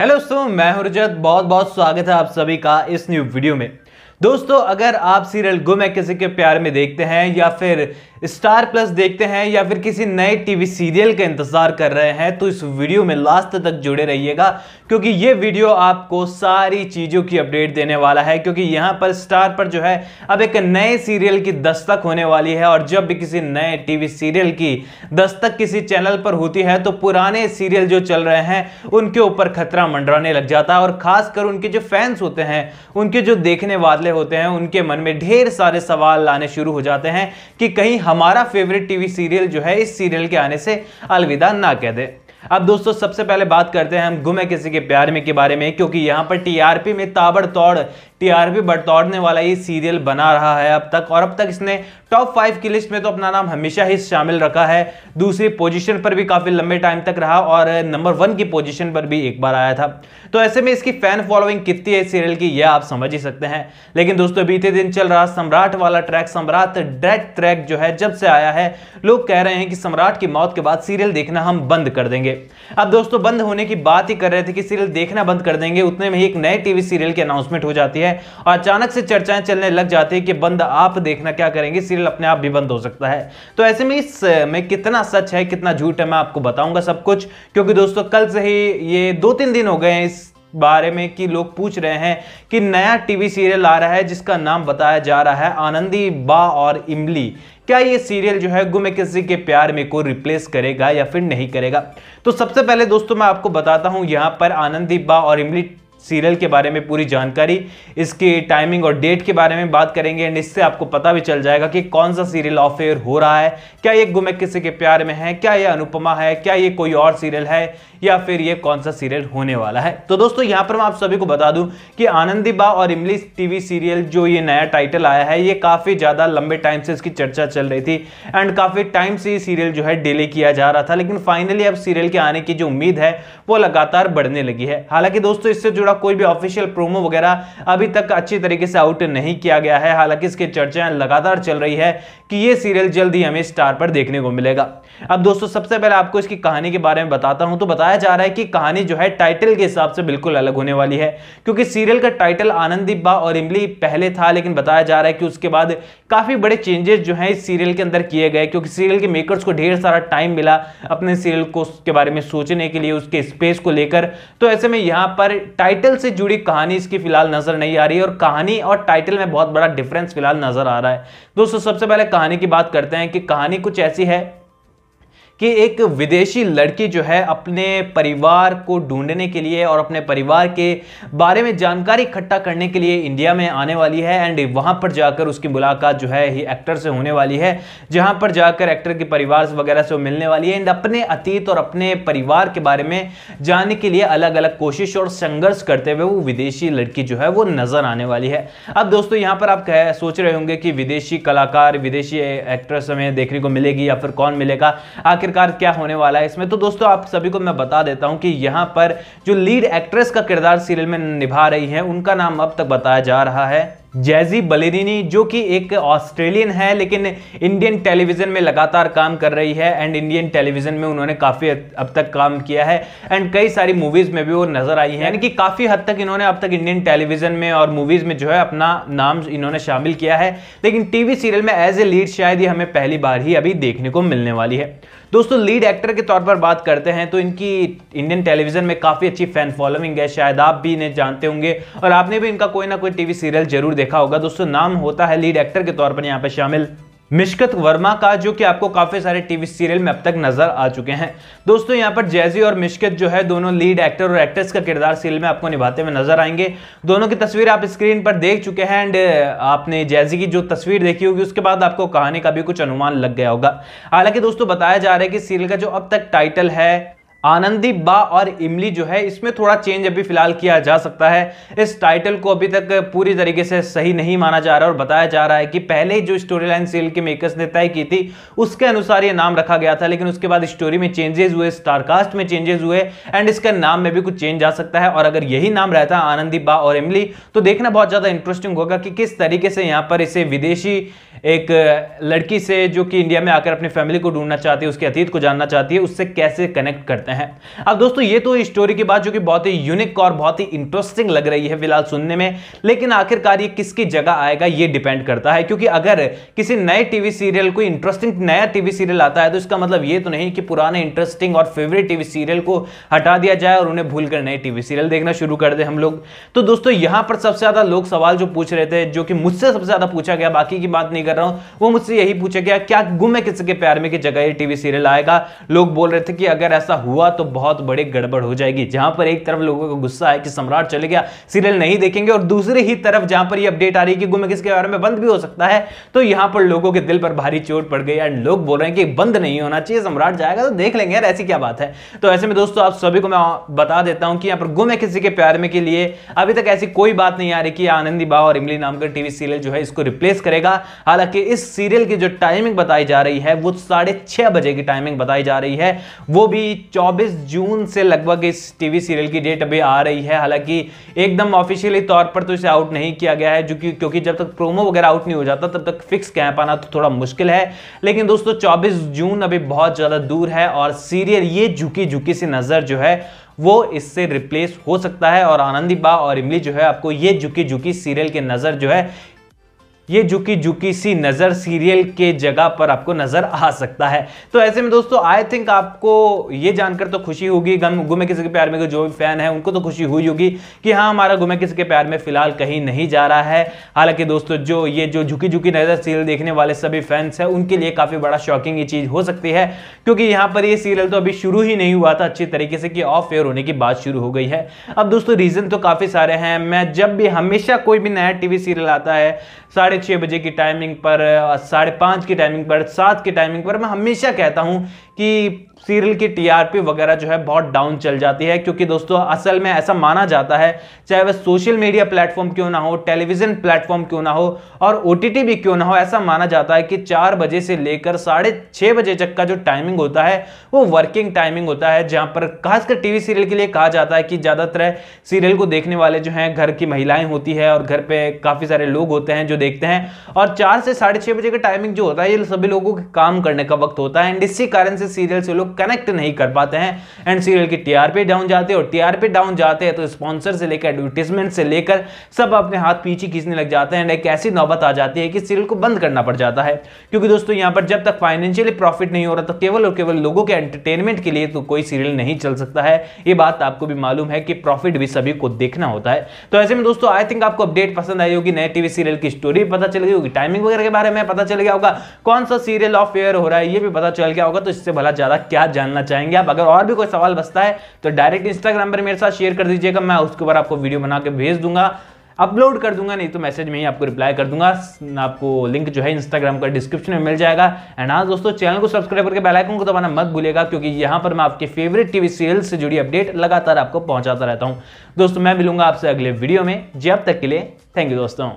hello दोस्तों मैं रजत बहुत बहुत स्वागत है आप सभी का इस न्यू वीडियो में दोस्तों अगर आप सीरियल गुम है किसी के प्यार में देखते हैं या फिर स्टार प्लस देखते हैं या फिर किसी नए टीवी सीरियल का इंतज़ार कर रहे हैं तो इस वीडियो में लास्ट तक जुड़े रहिएगा क्योंकि ये वीडियो आपको सारी चीज़ों की अपडेट देने वाला है क्योंकि यहाँ पर स्टार पर जो है अब एक नए सीरियल की दस्तक होने वाली है और जब भी किसी नए टीवी सीरियल की दस्तक किसी चैनल पर होती है तो पुराने सीरियल जो चल रहे हैं उनके ऊपर खतरा मंडराने लग जाता है और खासकर उनके जो फैंस होते हैं उनके जो देखने वाले वाले होते हैं उनके मन में ढेर सारे सवाल लाने शुरू हो जाते हैं कि कहीं हमारा फेवरेट टीवी सीरियल जो है इस सीरियल के आने से अलविदा ना कह दे अब दोस्तों सबसे पहले बात करते हैं हम गुमे किसी के प्यार में के बारे में क्योंकि यहां पर टीआरपी में ताबड़तोड़ टीआरपी बटतौड़ने वाला ये सीरियल बना रहा है अब तक और अब तक इसने टॉप फाइव की लिस्ट में तो अपना नाम हमेशा ही शामिल रखा है दूसरी पोजीशन पर भी काफ़ी लंबे टाइम तक रहा और नंबर वन की पोजीशन पर भी एक बार आया था तो ऐसे में इसकी फैन फॉलोइंग कितनी है सीरियल की यह आप समझ ही सकते हैं लेकिन दोस्तों बीते दिन चल रहा सम्राट वाला ट्रैक सम्राट डेड ट्रैक जो है जब से आया है लोग कह रहे हैं कि सम्राट की मौत के बाद सीरियल देखना हम बंद कर देंगे अब दोस्तों बंद होने की बात ही कर रहे थे कि सीरियल देखना बंद कर देंगे उतने में ही एक नए टीवी सीरियल की अनाउंसमेंट हो जाती है हैं और अचानक से चर्चाएं चलने लग जाती है कि बंद आप देखना क्या करेंगे सीरियल अपने आप भी बंद हो सकता है तो ऐसे में इस में कितना सच है कितना झूठ है मैं आपको बताऊंगा सब कुछ क्योंकि दोस्तों कल से ही ये दो तीन दिन हो गए हैं इस बारे में कि लोग पूछ रहे हैं कि नया टीवी सीरियल आ रहा है जिसका नाम बताया जा रहा है आनंदी बा और इमली क्या ये सीरियल जो है गुमे किसी के प्यार में को रिप्लेस करेगा या फिर नहीं करेगा तो सबसे पहले दोस्तों मैं आपको बताता हूं यहां पर आनंदी बा और इमली सीरियल के बारे में पूरी जानकारी इसकी टाइमिंग और डेट के बारे में बात करेंगे एंड इससे आपको पता भी चल जाएगा कि कौन सा सीरियल ऑफ एयर हो रहा है क्या ये गुमे किसी के प्यार में है क्या ये अनुपमा है क्या ये कोई और सीरियल है या फिर ये कौन सा सीरियल होने वाला है तो दोस्तों यहाँ पर मैं आप सभी को बता दूं कि आनंदी बा और इमलिस टीवी सीरियल जो ये नया टाइटल आया है ये काफ़ी ज़्यादा लंबे टाइम से इसकी चर्चा चल रही थी एंड काफ़ी टाइम से ये सीरियल जो है डिले किया जा रहा था लेकिन फाइनली अब सीरियल के आने की जो उम्मीद है वो लगातार बढ़ने लगी है हालांकि दोस्तों इससे जुड़ा कोई भी ऑफिशियल प्रोमो वगैरह अभी तक अच्छी तरीके से आउट नहीं किया गया है हालांकि इसकी चर्चाएं लगातार चल रही है कि ये सीरियल जल्द ही हमें स्टार पर देखने को मिलेगा अब दोस्तों सबसे पहले आपको इसकी कहानी के बारे में बताता हूं तो बताया बताया जा रहा है कि कहानी जो है टाइटल के हिसाब से बिल्कुल अलग होने वाली है क्योंकि सीरियल का टाइटल आनंदीप बा और इमली पहले था लेकिन बताया जा रहा है कि उसके बाद काफ़ी बड़े चेंजेस जो है इस सीरियल के अंदर किए गए क्योंकि सीरियल के मेकर्स को ढेर सारा टाइम मिला अपने सीरियल को उसके बारे में सोचने के लिए उसके स्पेस को लेकर तो ऐसे में यहाँ पर टाइटल से जुड़ी कहानी इसकी फिलहाल नज़र नहीं आ रही और कहानी और टाइटल में बहुत बड़ा डिफरेंस फिलहाल नज़र आ रहा है दोस्तों सबसे पहले कहानी की बात करते हैं कि कहानी कुछ ऐसी है कि एक विदेशी लड़की जो है अपने परिवार को ढूंढने के लिए और अपने परिवार के बारे में जानकारी इकट्ठा करने के लिए इंडिया में आने वाली है एंड वहाँ पर जाकर उसकी मुलाकात जो है ही एक्टर से होने वाली है जहाँ पर जाकर एक्टर के परिवार वगैरह से मिलने वाली है एंड अपने अतीत और अपने परिवार के बारे में जानने के लिए अलग अलग कोशिश और संघर्ष करते हुए वो विदेशी लड़की जो है वो नज़र आने वाली है अब दोस्तों यहाँ पर आप कह सोच रहे होंगे कि विदेशी कलाकार विदेशी एक्ट्रेस हमें देखने को मिलेगी या फिर कौन मिलेगा आखिर आखिरकार क्या होने वाला है इसमें तो दोस्तों आप सभी को मैं बता देता हूं कि यहां पर जो लीड एक्ट्रेस का किरदार सीरियल में निभा रही है उनका नाम अब तक बताया जा रहा है जैजी बलेरिनी जो कि एक ऑस्ट्रेलियन है लेकिन इंडियन टेलीविज़न में लगातार काम कर रही है एंड इंडियन टेलीविज़न में उन्होंने काफ़ी अब तक काम किया है एंड कई सारी मूवीज़ में भी वो नज़र आई है यानी कि काफ़ी हद तक इन्होंने अब तक इंडियन टेलीविज़न में और मूवीज़ में जो है अपना नाम इन्होंने शामिल किया है लेकिन टीवी सीरियल में एज ए लीड शायद ये हमें पहली बार ही अभी देखने को मिलने वाली है दोस्तों लीड एक्टर के तौर पर बात करते हैं तो इनकी इंडियन टेलीविज़न में काफ़ी अच्छी फैन फॉलोइंग है शायद आप भी इन्हें जानते होंगे और आपने भी इनका कोई ना कोई टीवी सीरियल जरूर देखा होगा दोस्तों नाम होता है लीड एक्टर के तौर पर यहाँ पे शामिल मिशकत वर्मा का जो कि आपको काफ़ी सारे टीवी सीरियल में अब तक नजर आ चुके हैं दोस्तों यहाँ पर जैजी और मिशकत जो है दोनों लीड एक्टर और एक्ट्रेस का किरदार सीरियल में आपको निभाते हुए नजर आएंगे दोनों की तस्वीर आप स्क्रीन पर देख चुके हैं एंड आपने जैजी की जो तस्वीर देखी होगी उसके बाद आपको कहानी का भी कुछ अनुमान लग गया होगा हालांकि दोस्तों बताया जा रहा है कि सीरियल का जो अब तक टाइटल है आनंदी बा और इमली जो है इसमें थोड़ा चेंज अभी फिलहाल किया जा सकता है इस टाइटल को अभी तक पूरी तरीके से सही नहीं माना जा रहा और बताया जा रहा है कि पहले ही जो स्टोरी लाइन सेल के मेकर्स ने तय की थी उसके अनुसार ये नाम रखा गया था लेकिन उसके बाद स्टोरी में चेंजेस हुए स्टारकास्ट में चेंजेस हुए एंड इसका नाम में भी कुछ चेंज आ सकता है और अगर यही नाम रहता है आनंदी बा और इमली तो देखना बहुत ज़्यादा इंटरेस्टिंग होगा कि किस तरीके से यहाँ पर इसे विदेशी एक लड़की से जो कि इंडिया में आकर अपनी फैमिली को ढूंढना चाहती है उसके अतीत को जानना चाहती है उससे कैसे कनेक्ट करते हैं सकते हैं अब दोस्तों ये तो स्टोरी की बात जो कि बहुत ही यूनिक और बहुत ही इंटरेस्टिंग लग रही है फिलहाल सुनने में लेकिन आखिरकार ये किसकी जगह आएगा ये डिपेंड करता है क्योंकि अगर किसी नए टीवी सीरियल को इंटरेस्टिंग नया टीवी सीरियल आता है तो इसका मतलब ये तो नहीं कि पुराने इंटरेस्टिंग और फेवरेट टीवी सीरियल को हटा दिया जाए और उन्हें भूल नए टीवी सीरियल देखना शुरू कर दे हम लोग तो दोस्तों यहां पर सबसे ज़्यादा लोग सवाल जो पूछ रहे थे जो कि मुझसे सबसे ज़्यादा पूछा गया बाकी की बात नहीं कर रहा हूं वो मुझसे यही पूछा गया क्या गुम है किसके प्यार में की जगह ये टीवी सीरियल आएगा लोग बोल रहे थे कि अगर ऐसा हुआ हुआ तो बहुत बड़े गड़बड़ हो जाएगी जहां पर एक तरफ लोगों का गुस्सा है कि सम्राट चले गया सीरियल नहीं देखेंगे और दूसरी ही तरफ जहां पर ये अपडेट आ रही है कि गुम किसके बारे में बंद भी हो सकता है तो यहां पर लोगों के दिल पर भारी चोट पड़ गई एंड लोग बोल रहे हैं कि बंद नहीं होना चाहिए सम्राट जाएगा तो देख लेंगे यार ऐसी क्या बात है तो ऐसे में दोस्तों आप सभी को मैं बता देता हूं कि यहां पर गुम है किसी के प्यार में के लिए अभी तक ऐसी कोई बात नहीं आ रही कि आनंदी बा और इमली नाम का टीवी सीरियल जो है इसको रिप्लेस करेगा हालांकि इस सीरियल की जो टाइमिंग बताई जा रही है वो साढ़े छह बजे की टाइमिंग बताई जा रही है वो भी चौबीस 24 जून से लगभग इस टीवी सीरियल की डेट अभी आ रही है हालांकि एकदम ऑफिशियली तौर पर तो इसे आउट नहीं किया गया है क्योंकि जब तक प्रोमो वगैरह आउट नहीं हो जाता तब तक फिक्स कह पाना तो थोड़ा मुश्किल है लेकिन दोस्तों चौबीस जून अभी बहुत ज़्यादा दूर है और सीरियल ये झुकी झुकी सी नज़र जो है वो इससे रिप्लेस हो सकता है और आनंदी बा और इमली जो है आपको ये झुकी झुकी सीरियल के नज़र जो है ये झुकी झुकी सी नज़र सीरियल के जगह पर आपको नज़र आ सकता है तो ऐसे में दोस्तों आई थिंक आपको ये जानकर तो खुशी होगी गम गुमे किसी के प्यार में के जो फैन है उनको तो खुशी हुई होगी कि हाँ हमारा गुमे किसी के प्यार में फिलहाल कहीं नहीं जा रहा है हालांकि दोस्तों जो ये जो झुकी झुकी नज़र सीरियल देखने वाले सभी फैंस हैं उनके लिए काफ़ी बड़ा शॉकिंग ये चीज़ हो सकती है क्योंकि यहाँ पर ये सीरियल तो अभी शुरू ही नहीं हुआ था अच्छी तरीके से कि ऑफ एयर होने की बात शुरू हो गई है अब दोस्तों रीज़न तो काफ़ी सारे हैं मैं जब भी हमेशा कोई भी नया टीवी सीरियल आता है साढ़े छः बजे की टाइमिंग पर साढ़े पाँच की टाइमिंग पर सात की टाइमिंग पर मैं हमेशा कहता हूँ कि सीरियल की टीआरपी वगैरह जो है बहुत डाउन चल जाती है क्योंकि दोस्तों असल में ऐसा माना जाता है चाहे वह सोशल मीडिया प्लेटफॉर्म क्यों ना हो टेलीविजन प्लेटफॉर्म क्यों ना हो और ओ भी क्यों ना हो ऐसा माना जाता है कि चार बजे से लेकर साढ़े छः बजे तक का जो टाइमिंग होता है वो वर्किंग टाइमिंग होता है जहाँ पर खासकर टी सीरियल के लिए कहा जाता है कि ज़्यादातर सीरियल को देखने वाले जो हैं घर की महिलाएं होती है और घर पर काफ़ी सारे लोग होते हैं जो देखते हैं और चार से साढ़े बजे का टाइमिंग जो होता है ये सभी लोगों के काम करने का वक्त होता है एंड इसी कारण से सीरियल से लोग कनेक्ट नहीं कर पाते हैं एंड सीरियल की टीआरपी डाउन जाते हैं और टीआरपी डाउन जाते हैं तो स्पॉन्सर से लेकर एडवर्टीजमेंट से लेकर सब अपने हाथ पीछे खींचने लग जाते हैं एंड एक ऐसी नौबत आ जाती है कि सीरियल को बंद करना पड़ जाता है क्योंकि दोस्तों यहाँ पर जब तक फाइनेंशियली प्रॉफिट नहीं हो रहा तो केवल और केवल लोगों के एंटरटेनमेंट के लिए तो कोई सीरियल नहीं चल सकता है ये बात आपको भी मालूम है कि प्रॉफिट भी सभी को देखना होता है तो ऐसे में दोस्तों आई थिंक आपको अपडेट पसंद आई होगी नए टीवी सीरियल की स्टोरी पता चल गई होगी टाइमिंग वगैरह के बारे में पता चल गया होगा कौन सा सीरियल ऑफ एयर हो रहा है ये भी पता चल गया होगा तो इससे भला ज़्यादा क्या जानना चाहेंगे आप अगर और भी कोई सवाल बचता है तो डायरेक्ट इंस्टाग्राम पर मेरे साथ शेयर कर दीजिएगा मैं उसके ऊपर आपको वीडियो बना के भेज दूंगा अपलोड कर दूंगा नहीं तो मैसेज में ही आपको रिप्लाई कर दूंगा आपको लिंक जो है इंस्टाग्राम का डिस्क्रिप्शन में मिल जाएगा एंड हाँ दोस्तों चैनल को सब्सक्राइब करके बेल आइकन को दबाना मत भूलेगा क्योंकि यहां पर मैं आपके फेवरेट टीवी सीरियल से जुड़ी अपडेट लगातार आपको पहुंचाता रहता हूं दोस्तों मैं मिलूंगा आपसे अगले वीडियो में जी अब तक के लिए थैंक यू दोस्तों